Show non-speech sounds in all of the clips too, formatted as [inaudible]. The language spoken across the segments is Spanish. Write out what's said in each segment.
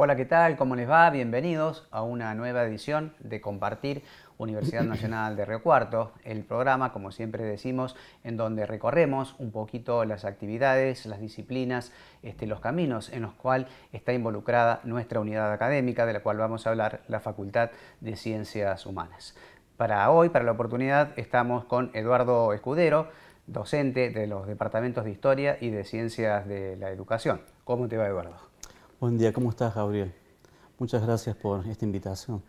Hola, ¿qué tal? ¿Cómo les va? Bienvenidos a una nueva edición de Compartir Universidad Nacional de Río Cuarto, el programa, como siempre decimos, en donde recorremos un poquito las actividades, las disciplinas, este, los caminos en los cuales está involucrada nuestra unidad académica, de la cual vamos a hablar, la Facultad de Ciencias Humanas. Para hoy, para la oportunidad, estamos con Eduardo Escudero, docente de los departamentos de Historia y de Ciencias de la Educación. ¿Cómo te va, Eduardo? Buen día, ¿cómo estás, Gabriel? Muchas gracias por esta invitación.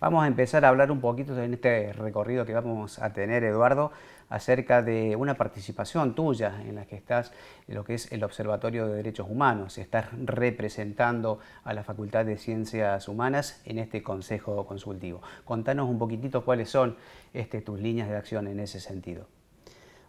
Vamos a empezar a hablar un poquito en este recorrido que vamos a tener, Eduardo, acerca de una participación tuya en la que estás en lo que es el Observatorio de Derechos Humanos. Estás representando a la Facultad de Ciencias Humanas en este Consejo Consultivo. Contanos un poquitito cuáles son este, tus líneas de acción en ese sentido.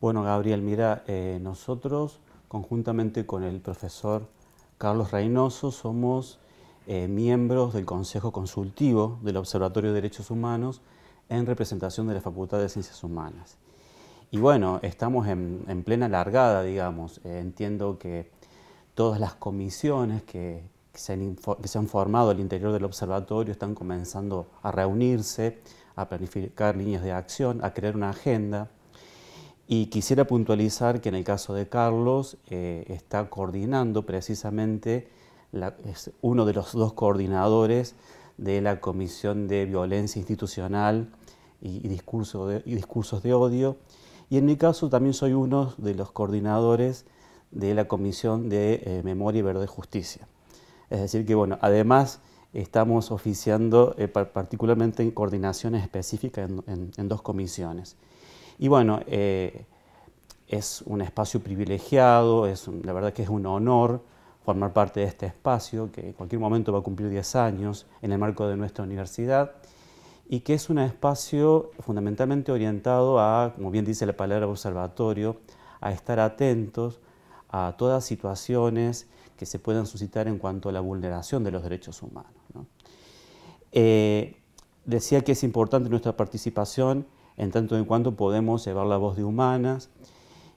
Bueno, Gabriel, mira, eh, nosotros conjuntamente con el profesor Carlos Reynoso, somos eh, miembros del Consejo Consultivo del Observatorio de Derechos Humanos en representación de la Facultad de Ciencias Humanas. Y bueno, estamos en, plena largada, digamos. Eh, entiendo que todas las comisiones que, que, se han formado al interior del observatorio están comenzando a reunirse, a planificar líneas de acción, a crear una agenda. Y quisiera puntualizar que en el caso de Carlos eh, está coordinando precisamente, es uno de los dos coordinadores de la Comisión de Violencia Institucional y, Discursos de Odio. Y en mi caso también soy uno de los coordinadores de la Comisión de eh, Memoria y Verdad y Justicia. Es decir que, bueno, además estamos oficiando eh, particularmente en coordinaciones específicas en dos comisiones. Y bueno, eh, es un espacio privilegiado, es, la verdad que es un honor formar parte de este espacio, que en cualquier momento va a cumplir 10 años en el marco de nuestra universidad, y que es un espacio fundamentalmente orientado a, como bien dice la palabra observatorio, a estar atentos a todas situaciones que se puedan suscitar en cuanto a la vulneración de los derechos humanos. Eh, decía que es importante nuestra participación en tanto en cuanto podemos llevar la voz de humanas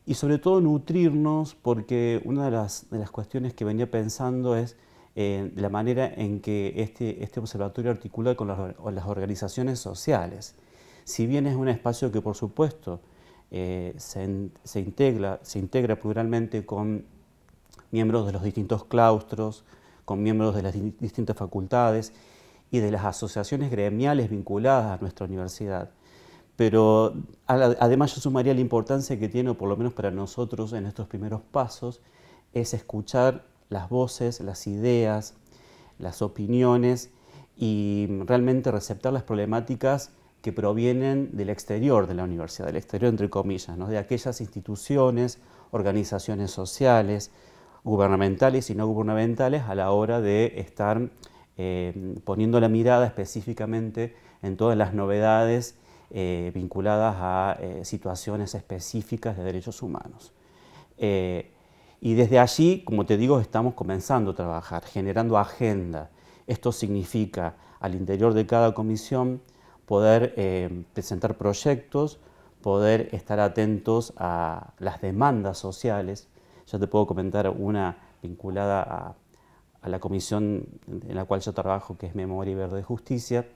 y sobre todo nutrirnos porque una de las, cuestiones que venía pensando es eh, la manera en que este, este observatorio articula con las, organizaciones sociales. Si bien es un espacio que por supuesto eh, se, integra, se integra pluralmente con miembros de los distintos claustros, con miembros de las distintas facultades y de las asociaciones gremiales vinculadas a nuestra universidad pero además yo sumaría la importancia que tiene, por lo menos para nosotros en estos primeros pasos, es escuchar las voces, las ideas, las opiniones y realmente receptar las problemáticas que provienen del exterior de la universidad, del exterior entre comillas, de aquellas instituciones, organizaciones sociales, gubernamentales y no gubernamentales a la hora de estar eh, poniendo la mirada específicamente en todas las novedades eh, vinculadas a eh, situaciones específicas de derechos humanos. Eh, y desde allí, como te digo, estamos comenzando a trabajar, generando agenda. Esto significa al interior de cada comisión poder presentar proyectos, poder estar atentos a las demandas sociales. Ya te puedo comentar una vinculada a, la comisión en la cual yo trabajo, que es Memoria y Verde Justicia.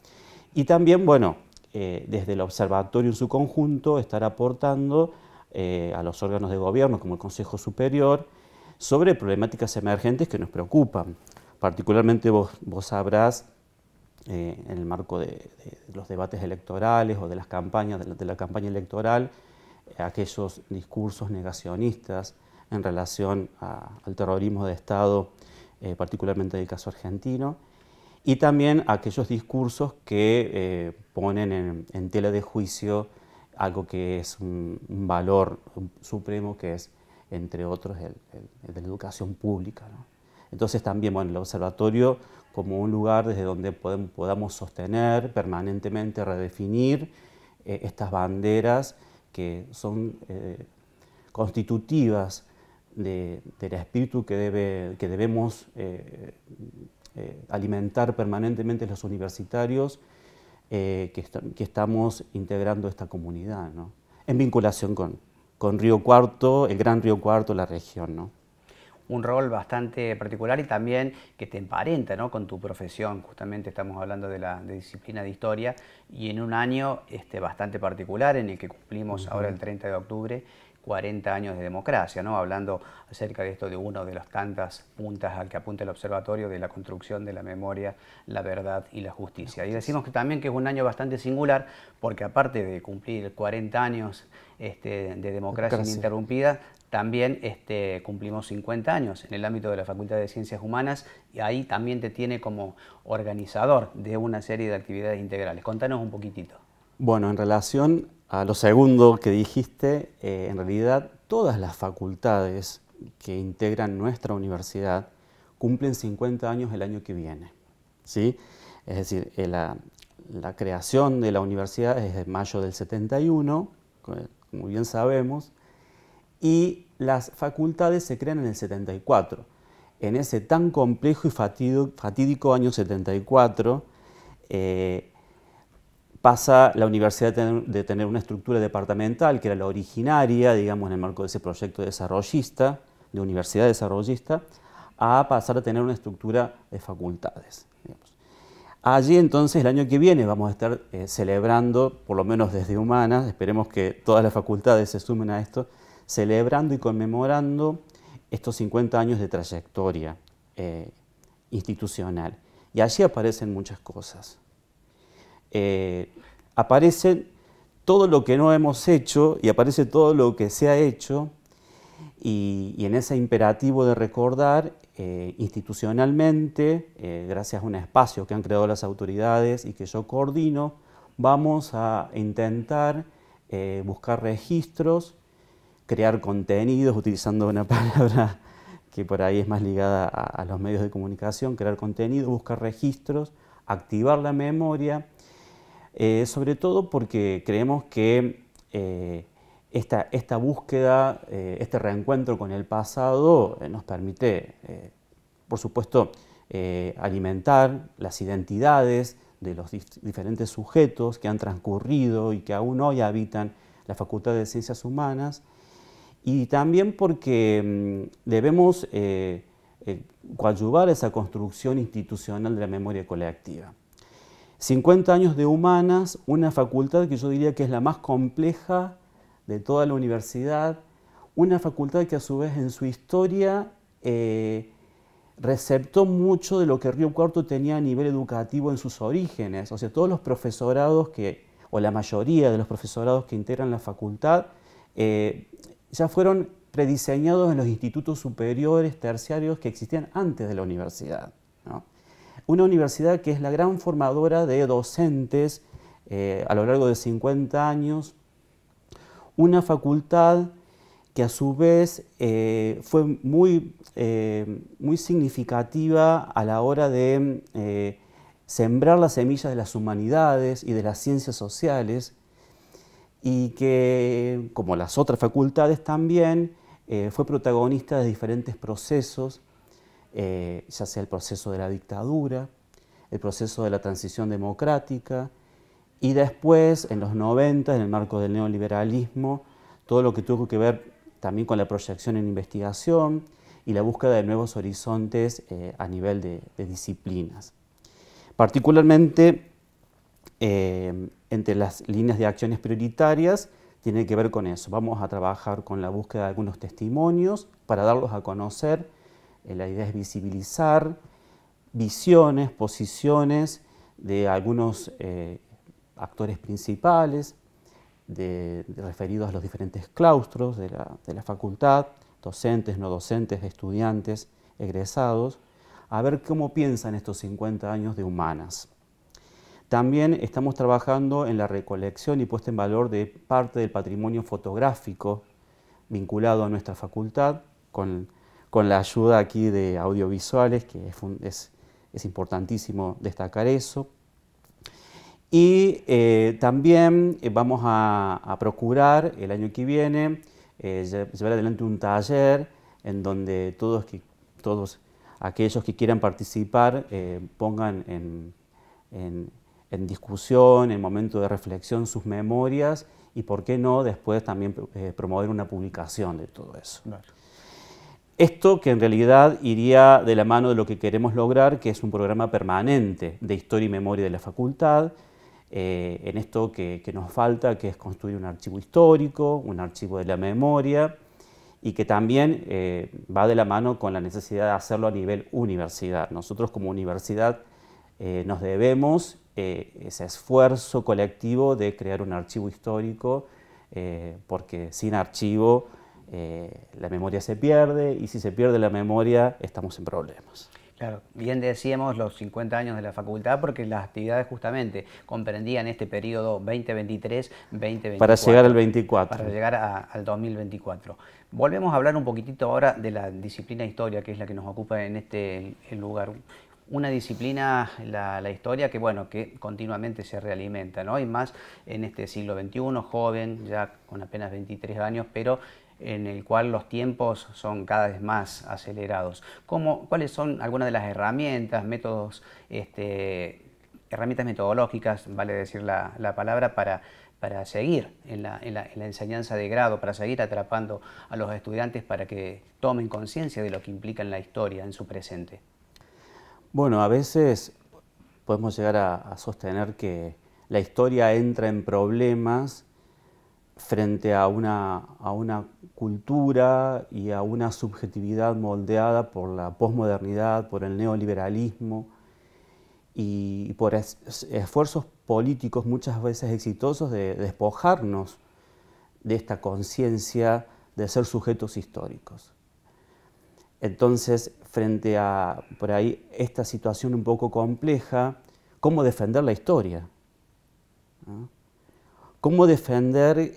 Y también, bueno, eh, desde el observatorio en su conjunto estar aportando eh, a los órganos de gobierno, como el Consejo Superior, sobre problemáticas emergentes que nos preocupan. Particularmente vos, sabrás, eh, en el marco de, los debates electorales o de las campañas, de la, campaña electoral, aquellos discursos negacionistas en relación al terrorismo de Estado, particularmente del caso argentino, y también aquellos discursos que eh, ponen en, tela de juicio algo que es un, valor supremo que es, entre otros, el, de la educación pública. Entonces también, bueno, el observatorio como un lugar desde donde podamos sostener permanentemente, redefinir eh, estas banderas que son eh, constitutivas del espíritu que, debe, que debemos eh, alimentar permanentemente los universitarios eh, que, estamos integrando esta comunidad, en vinculación con, Río Cuarto, el Gran Río Cuarto, la región. un rol bastante particular y también que te emparenta con tu profesión. Justamente estamos hablando de la disciplina de historia y en un año este, bastante particular en el que cumplimos ahora el 30 de octubre 40 años de democracia, ¿no? hablando acerca de esto de uno de las tantas puntas al que apunta el observatorio de la construcción de la memoria, la verdad y la justicia. Y decimos que también que es un año bastante singular porque aparte de cumplir 40 años este, de democracia ininterrumpida, también este, cumplimos 50 años en el ámbito de la Facultad de Ciencias Humanas y ahí también te tiene como organizador de una serie de actividades integrales. Contanos un poquitito. Bueno, en relación a lo segundo que dijiste, eh, en realidad todas las facultades que integran nuestra universidad cumplen 50 años el año que viene. ¿sí? Es decir, eh, la, creación de la universidad es de mayo del 71, como bien sabemos, y las facultades se crean en el 74. En ese tan complejo y fatídico año 74, pasa la universidad de tener, una estructura departamental, que era la originaria, digamos, en el marco de ese proyecto desarrollista, de universidad desarrollista, a pasar a tener una estructura de facultades. Allí entonces el año que viene vamos a estar eh, celebrando, por lo menos desde Humanas, esperemos que todas las facultades se sumen a esto, celebrando y conmemorando estos 50 años de trayectoria eh, institucional. Y allí aparecen muchas cosas. Eh, aparece todo lo que no hemos hecho y aparece todo lo que se ha hecho y, en ese imperativo de recordar eh, institucionalmente, eh, gracias a un espacio que han creado las autoridades y que yo coordino, vamos a intentar buscar registros, crear contenidos, utilizando una [laughs] palabra que por ahí es más ligada a, los medios de comunicación, crear contenidos, buscar registros, activar la memoria eh, sobre todo porque creemos que eh, esta, búsqueda, eh, este reencuentro con el pasado nos permite, por supuesto, alimentar las identidades de los diferentes sujetos que han transcurrido y que aún hoy habitan la Facultad de Ciencias Humanas, y también porque mm, debemos coadyuvar esa construcción institucional de la memoria colectiva. 50 años de humanas, una facultad que yo diría que es la más compleja de toda la universidad, una facultad que a su vez en su historia eh, receptó mucho de lo que Río Cuarto tenía a nivel educativo en sus orígenes, o sea, todos los profesorados que, o la mayoría de los profesorados que integran la facultad, eh, ya fueron prediseñados en los institutos superiores, terciarios que existían antes de la universidad. Una universidad que es la gran formadora de docentes eh, a lo largo de 50 años. Una facultad que a su vez eh, fue eh, muy, significativa a la hora de sembrar las semillas de las humanidades y de las ciencias sociales, y que, como las otras facultades también, fue protagonista de diferentes procesos eh, ya sea el proceso de la dictadura, el proceso de la transición democrática y después, en los 90, en el marco del neoliberalismo, todo lo que tuvo que ver también con la proyección en investigación y la búsqueda de nuevos horizontes eh, a nivel de, disciplinas. Particularmente, eh, entre las líneas de acciones prioritarias, tiene que ver con eso. Vamos a trabajar con la búsqueda de algunos testimonios para darlos a conocer eh, la idea es visibilizar visiones, posiciones de algunos eh, actores principales referidos a los diferentes claustros de la, facultad, docentes, no docentes, estudiantes, egresados, a ver cómo piensan estos 50 años de humanas. También estamos trabajando en la recolección y puesta en valor de parte del patrimonio fotográfico vinculado a nuestra facultad con con la ayuda aquí de audiovisuales, que es, importantísimo destacar eso. Y eh, también eh, vamos a, procurar el año que viene eh, llevar adelante un taller en donde todos, aquellos que quieran participar pongan en, discusión, en momento de reflexión, sus memorias y, por qué no, después también promover una publicación de todo eso. Esto que en realidad iría de la mano de lo que queremos lograr, que es un programa permanente de historia y memoria de la facultad, eh, en esto que, nos falta, que es construir un archivo histórico, un archivo de la memoria, y que también eh, va de la mano con la necesidad de hacerlo a nivel universidad. Nosotros como universidad eh, nos debemos ese esfuerzo colectivo de crear un archivo histórico, porque sin archivo eh, la memoria se pierde y si se pierde la memoria estamos en problemas. Claro, bien decíamos los 50 años de la facultad porque las actividades justamente comprendían este periodo 2023-2024. Para llegar al 24. Para llegar al 2024. Volvemos a hablar un poquitito ahora de la disciplina historia, que es la que nos ocupa en este lugar una disciplina, la, historia, que bueno, que continuamente se realimenta, ¿no? Y más en este siglo XXI, joven, ya con apenas 23 años, pero en el cual los tiempos son cada vez más acelerados. ¿Cuáles son algunas de las herramientas, métodos, este, herramientas metodológicas, vale decir la, palabra, para, seguir en la, enseñanza de grado, para seguir atrapando a los estudiantes para que tomen conciencia de lo que implica en la historia, en su presente? Bueno, a veces podemos llegar a sostener que la historia entra en problemas frente a una, cultura y a una subjetividad moldeada por la posmodernidad, por el neoliberalismo y por esfuerzos políticos muchas veces exitosos de despojarnos de esta conciencia de ser sujetos históricos. Entonces, frente a por ahí esta situación un poco compleja, ¿cómo defender la historia? ¿Cómo defender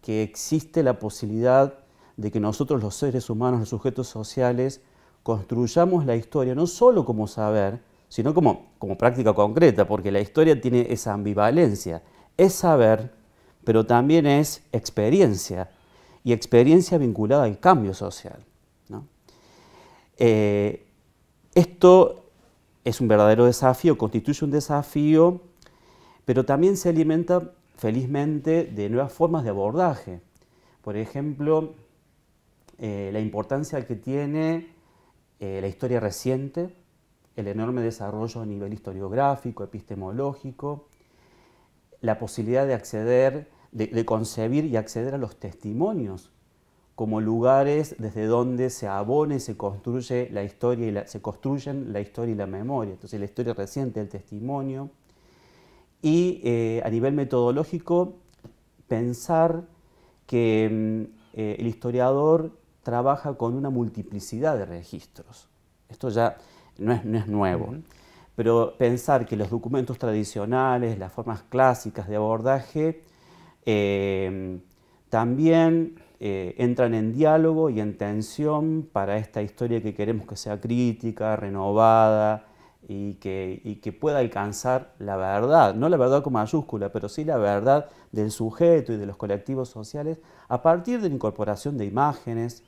que existe la posibilidad de que nosotros los seres humanos, los sujetos sociales, construyamos la historia no solo como saber, sino como, como práctica concreta, porque la historia tiene esa ambivalencia. Es saber, pero también es experiencia, y experiencia vinculada al cambio social. Eh, esto es un verdadero desafío, constituye un desafío, pero también se alimenta felizmente, de nuevas formas de abordaje. Por ejemplo, eh, la importancia que tiene eh, la historia reciente, el enorme desarrollo a nivel historiográfico, epistemológico, la posibilidad de acceder, de, concebir y acceder a los testimonios como lugares desde donde se abone y se construye la historia y se construyen la historia y la memoria. Entonces la historia reciente, el testimonio, y eh, a nivel metodológico pensar que mm, eh, el historiador trabaja con una multiplicidad de registros. Esto ya no es, nuevo, pero pensar que los documentos tradicionales, las formas clásicas de abordaje, eh, también entran en diálogo y en tensión para esta historia que queremos que sea crítica, renovada, y que, que pueda alcanzar la verdad, no la verdad con mayúscula, pero sí la verdad del sujeto y de los colectivos sociales a partir de la incorporación de imágenes.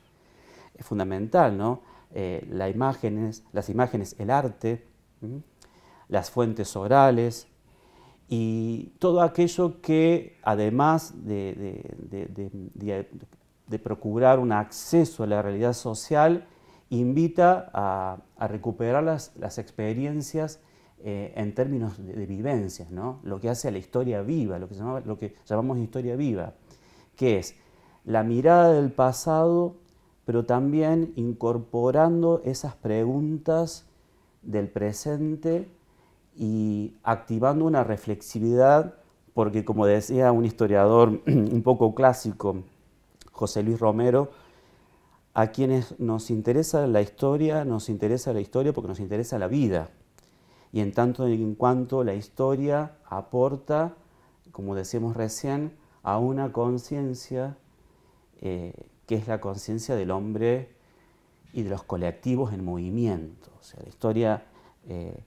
Es fundamental, ¿no? Eh, imágenes, las imágenes, el arte, las fuentes orales y todo aquello que, además de procurar un acceso a la realidad social, invita a, recuperar las, experiencias eh, en términos de, vivencias, ¿no? lo que hace a la historia viva, lo que, lo que llamamos historia viva, que es la mirada del pasado, pero también incorporando esas preguntas del presente y activando una reflexividad, porque como decía un historiador [clears throat] un poco clásico, José Luis Romero, a quienes nos interesa la historia, nos interesa la historia porque nos interesa la vida. Y en tanto en cuanto la historia aporta, como decíamos recién, a una conciencia eh, que es la conciencia del hombre y de los colectivos en movimiento. O sea, la historia, eh,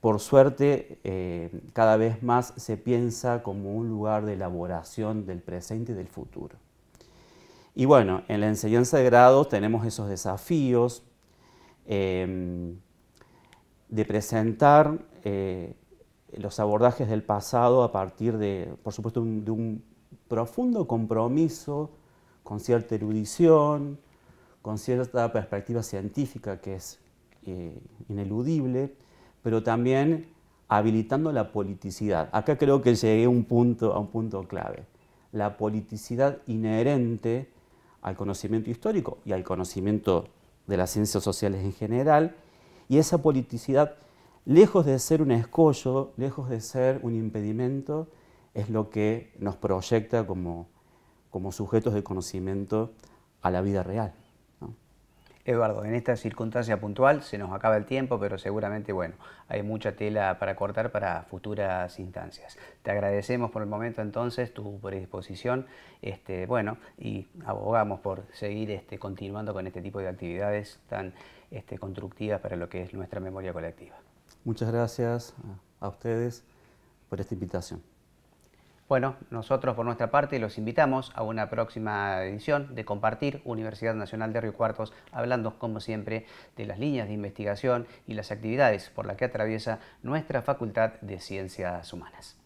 por suerte, eh, cada vez más se piensa como un lugar de elaboración del presente y del futuro. Y bueno, en la enseñanza de grado tenemos esos desafíos em, de presentar eh, los abordajes del pasado a partir de, por supuesto, de un profundo compromiso con cierta erudición, con cierta perspectiva científica que es eh, ineludible, pero también habilitando la politicidad. Acá creo que llegué un punto, a un punto clave. La politicidad inherente al conocimiento histórico y al conocimiento de las ciencias sociales en general, y esa politicidad, lejos de ser un escollo, lejos de ser un impedimento, es lo que nos proyecta como, como sujetos de conocimiento a la vida real. Eduardo, en esta circunstancia puntual se nos acaba el tiempo, pero seguramente, bueno, hay mucha tela para cortar para futuras instancias. Te agradecemos por el momento entonces tu predisposición, este, bueno, y abogamos por seguir este, continuando con este tipo de actividades tan este, constructivas para lo que es nuestra memoria colectiva. Muchas gracias a ustedes por esta invitación. Bueno, nosotros por nuestra parte los invitamos a una próxima edición de Compartir Universidad Nacional de Río Cuartos, hablando como siempre de las líneas de investigación y las actividades por las que atraviesa nuestra Facultad de Ciencias Humanas.